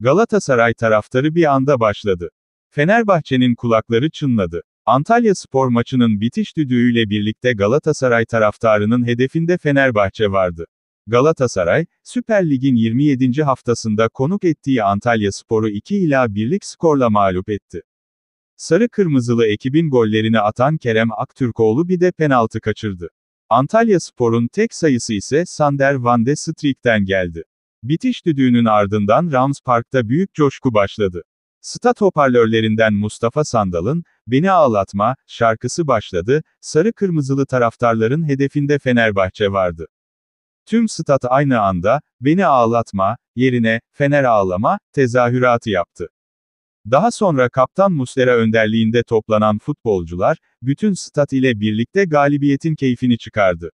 Galatasaray taraftarı bir anda başladı. Fenerbahçe'nin kulakları çınladı. Antalya spor maçının bitiş düdüğüyle birlikte Galatasaray taraftarının hedefinde Fenerbahçe vardı. Galatasaray, Süper Lig'in 27. haftasında konuk ettiği Antalya Sporu 2 ila birlik skorla mağlup etti. Sarı Kırmızılı ekibin gollerini atan Kerem Aktürkoğlu bir de penaltı kaçırdı. Antalya Spor'un tek sayısı ise Sander Van de Strik'ten geldi. Bitiş düdüğünün ardından Rams Park'ta büyük coşku başladı. Stat hoparlörlerinden Mustafa Sandal'ın, Beni Ağlatma, şarkısı başladı, sarı kırmızılı taraftarların hedefinde Fenerbahçe vardı. Tüm stat aynı anda, Beni Ağlatma, yerine, Fener Ağlama, tezahüratı yaptı. Daha sonra Kaptan Muslera önderliğinde toplanan futbolcular, bütün stat ile birlikte galibiyetin keyfini çıkardı.